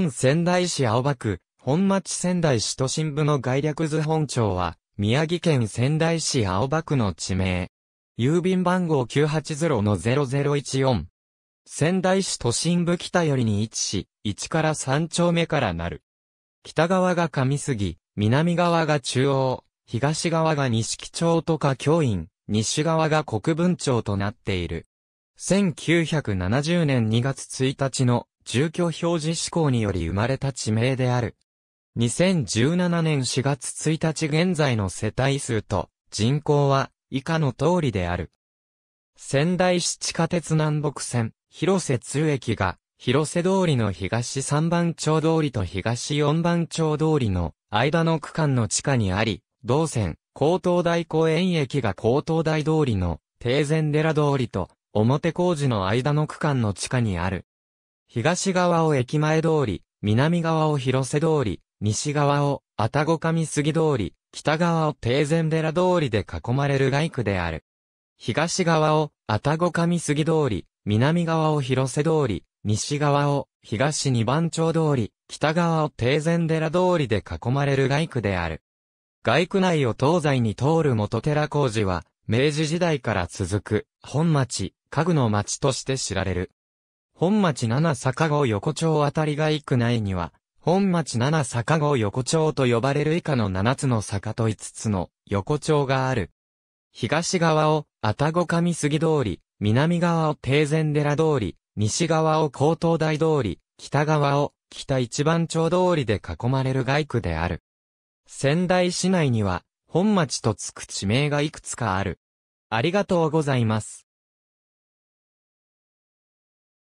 本仙台市青葉区、本町仙台市都心部の概略図本町は、宮城県仙台市青葉区の地名。郵便番号980-0014。仙台市都心部北寄りに位置し、1から3丁目からなる。北側が上杉、南側が中央、東側が西木町とか京院、西側が国分町となっている。1970年2月1日の住居表示施行により生まれた地名である。2017年4月1日現在の世帯数と人口は以下の通りである。仙台市地下鉄南北線、広瀬通駅が、広瀬通りの東三番町通りと東四番町通りの間の区間の地下にあり、同線、高等大公園駅が高等大通りの、定前寺通りと、表工事の間の区間の地下にある。東側を駅前通り、南側を広瀬通り、西側を、愛宕上杉通り、北側を定禅寺通りで囲まれる街区である。東側を、愛宕上杉通り、南側を広瀬通り、西側を、東二番町通り、北側を定禅寺通りで囲まれる街区である。街区内を東西に通る元寺工事は、明治時代から続く、本町、家具の町として知られる。本町七坂号横丁あたりが幾内には、本町七坂号横丁と呼ばれる以下の七つの坂と五つの横丁がある。東側を、愛宕上杉通り、南側を定禅寺通り、西側を高東大通り、北側を北一番町通りで囲まれる外区である。仙台市内には、本町とつく地名がいくつかある。ありがとうございます。